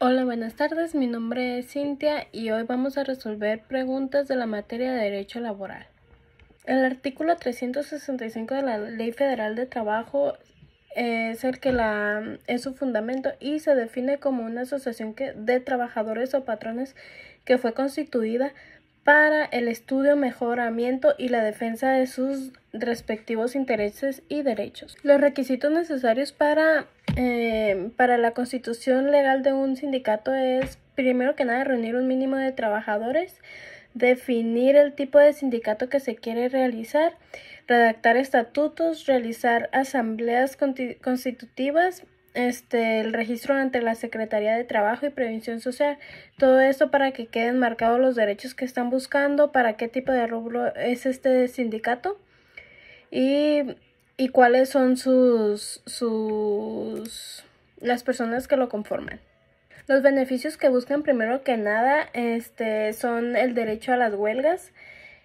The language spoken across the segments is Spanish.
Hola, buenas tardes. Mi nombre es Cintia y hoy vamos a resolver preguntas de la materia de Derecho Laboral. El artículo 365 de la Ley Federal de Trabajo eh, es el que la, es su fundamento y se define como una asociación que, de trabajadores o patrones que fue constituida para el estudio, mejoramiento y la defensa de sus respectivos intereses y derechos. Los requisitos necesarios para eh, para la constitución legal de un sindicato es, primero que nada, reunir un mínimo de trabajadores, definir el tipo de sindicato que se quiere realizar, redactar estatutos, realizar asambleas constitutivas, este, el registro ante la Secretaría de Trabajo y Prevención Social. Todo esto para que queden marcados los derechos que están buscando, para qué tipo de rubro es este sindicato. Y ¿Y cuáles son sus, sus, las personas que lo conforman? Los beneficios que buscan primero que nada este, son el derecho a las huelgas,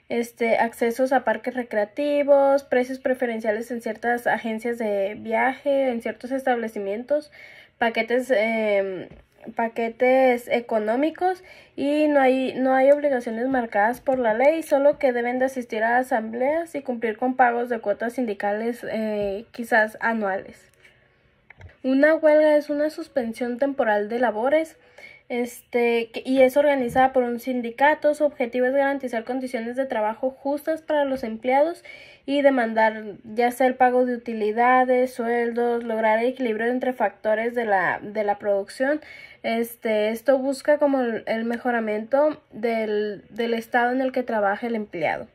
este, accesos a parques recreativos, precios preferenciales en ciertas agencias de viaje, en ciertos establecimientos, paquetes em, paquetes económicos y no hay, no hay obligaciones marcadas por la ley, solo que deben de asistir a asambleas y cumplir con pagos de cuotas sindicales eh, quizás anuales. Una huelga es una suspensión temporal de labores este, y es organizada por un sindicato. Su objetivo es garantizar condiciones de trabajo justas para los empleados y demandar ya sea el pago de utilidades, sueldos, lograr el equilibrio entre factores de la, de la producción. Este, esto busca como el, mejoramiento del, del estado en el que trabaja el empleado.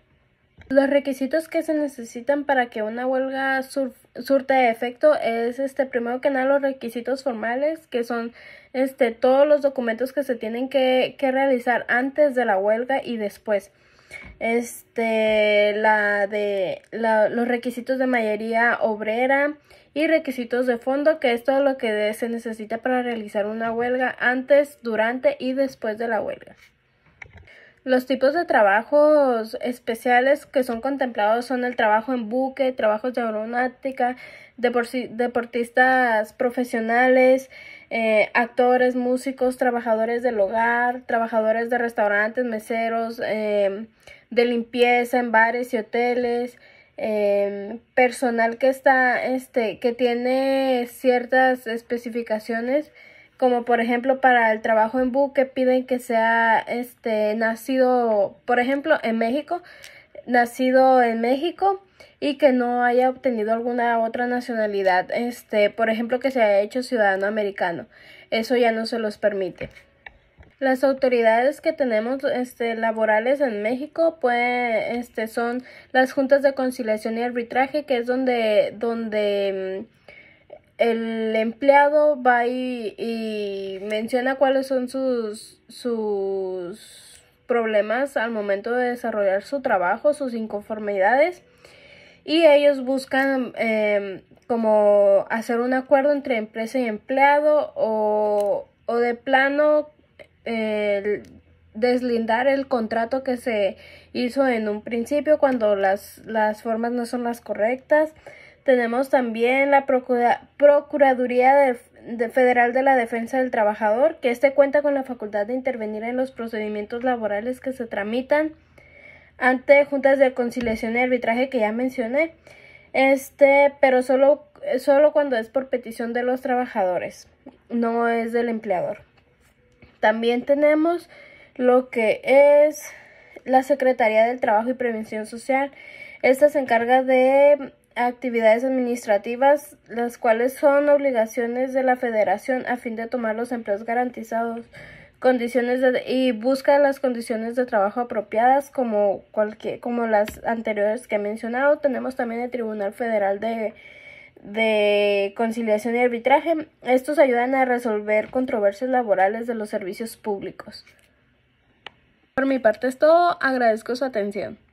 Los requisitos que se necesitan para que una huelga surja, surte de efecto es este primero que nada los requisitos formales que son este todos los documentos que se tienen que, realizar antes de la huelga y después este la de los requisitos de mayoría obrera y requisitos de fondo que es todo lo que se necesita para realizar una huelga antes durante y después de la huelga los tipos de trabajos especiales que son contemplados son el trabajo en buque, trabajos de aeronáutica, deportistas profesionales, eh, actores, músicos, trabajadores del hogar, trabajadores de restaurantes, meseros, em, de limpieza en bares y hoteles, em, personal que está, este, que tiene ciertas especificaciones como por ejemplo para el trabajo en buque piden que sea este nacido, por ejemplo, en México, nacido en México y que no haya obtenido alguna otra nacionalidad, este, por ejemplo, que se haya hecho ciudadano americano. Eso ya no se los permite. Las autoridades que tenemos este, laborales en México pues, este, son las juntas de conciliación y arbitraje, que es donde, donde mm, el empleado va y, menciona cuáles son sus, sus problemas al momento de desarrollar su trabajo, sus inconformidades y ellos buscan em, como hacer un acuerdo entre empresa y empleado o, de plano deslindar el contrato que se hizo en un principio cuando las formas no son las correctas. Tenemos también la Procuraduría Federal de la Defensa del Trabajador, que este cuenta con la facultad de intervenir en los procedimientos laborales que se tramitan ante juntas de conciliación y arbitraje que ya mencioné, este, pero solo, solo cuando es por petición de los trabajadores, no es del empleador. También tenemos lo que es la Secretaría del Trabajo y Prevención Social. Esta se encarga de actividades administrativas, las cuales son obligaciones de la federación a fin de tomar los empleos garantizados condiciones y busca las condiciones de trabajo apropiadas como cualquier como las anteriores que he mencionado tenemos también el tribunal federal de de conciliación y arbitraje estos ayudan a resolver controversias laborales de los servicios públicos por mi parte es todo agradezco su atención